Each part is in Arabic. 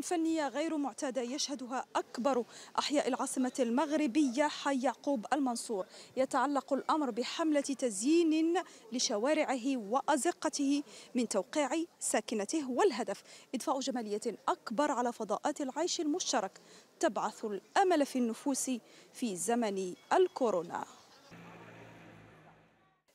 فنية غير معتادة يشهدها أكبر أحياء العاصمة المغربية حي يعقوب المنصور يتعلق الأمر بحملة تزيين لشوارعه وأزقته من توقيع ساكنته والهدف إدفاع جمالية أكبر على فضاءات العيش المشترك تبعث الأمل في النفوس في زمن الكورونا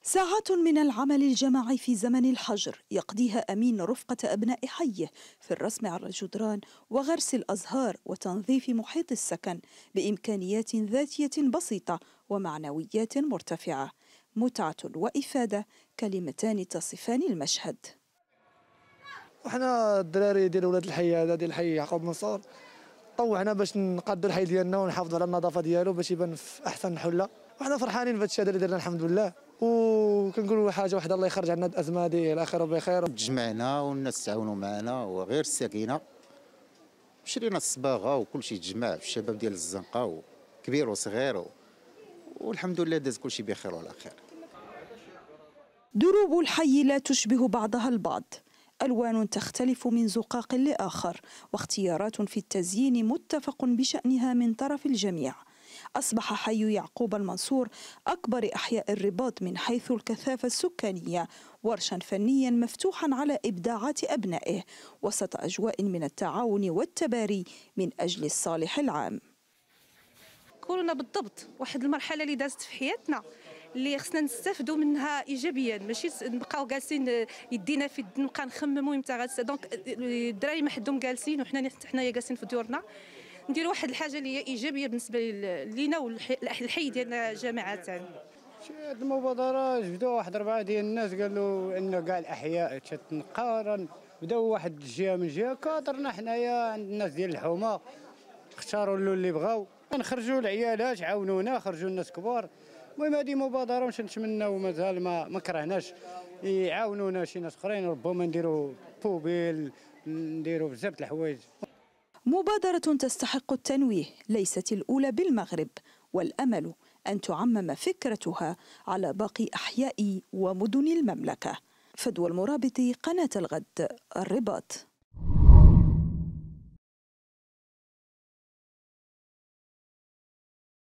ساعات من العمل الجماعي في زمن الحجر يقضيها أمين رفقة أبناء حيه في الرسم على الجدران وغرس الأزهار وتنظيف محيط السكن بإمكانيات ذاتية بسيطة ومعنويات مرتفعة متعة وإفادة كلمتان تصفان المشهد وحنا الدراري ديال ولاد الحي هذا ديال الحي يعقوب منصور طوعنا باش نقدر الحي ديالنا ونحافظ على النظافه ديالو باش يبان في احسن حله وحنا فرحانين بهذا الشيء اللي درنا الحمد لله وكنقولوا حاجه واحده الله يخرج عنا الازمه هذه على خير وبخير تجمعنا والناس تعاونوا معنا وغير السكينه شرينا الصباغه وكل شيء تجمع الشباب ديال الزنقه كبير وصغير والحمد لله داز كل شيء بخير وعلى خير دروب الحي لا تشبه بعضها البعض ألوان تختلف من زقاق لآخر واختيارات في التزيين متفق بشأنها من طرف الجميع أصبح حي يعقوب المنصور أكبر أحياء الرباط من حيث الكثافة السكانية ورشا فنيا مفتوحا على إبداعات أبنائه وسط أجواء من التعاون والتباري من أجل الصالح العام كورونا بالضبط واحد المرحله اللي دازت في حياتنا اللي خصنا نستافدوا منها ايجابيا ماشي نبقاو جالسين آه، يدينا في نبقى نخمموا امتى دونك آه، آه، الدراري ما حدهم جالسين وحنا حنايا جالسين في ديورنا ندير واحد الحاجه اللي هي ايجابيه بالنسبه لينا والحي ديالنا جماعه هاد المبادره جبدوا واحد اربعه ديال الناس قالوا انه كاع الاحياء تتنقارن بداو واحد الجهه من جهه كادرنا حنايا عند الناس ديال الحومه اختاروا له اللي بغاو نخرجوا العيالات عاونونا خرجوا الناس كبار المهم هذه مبادره مش نتمناو مازال ما ما كرهناش يعاونونا شي ناس اخرين ربما نديروا طوبيل نديروا بزاف د الحوايج مبادرة تستحق التنويه ليست الأولى بالمغرب والأمل أن تعمم فكرتها على باقي أحياء ومدن المملكة فدوى المرابط قناة الغد الرباط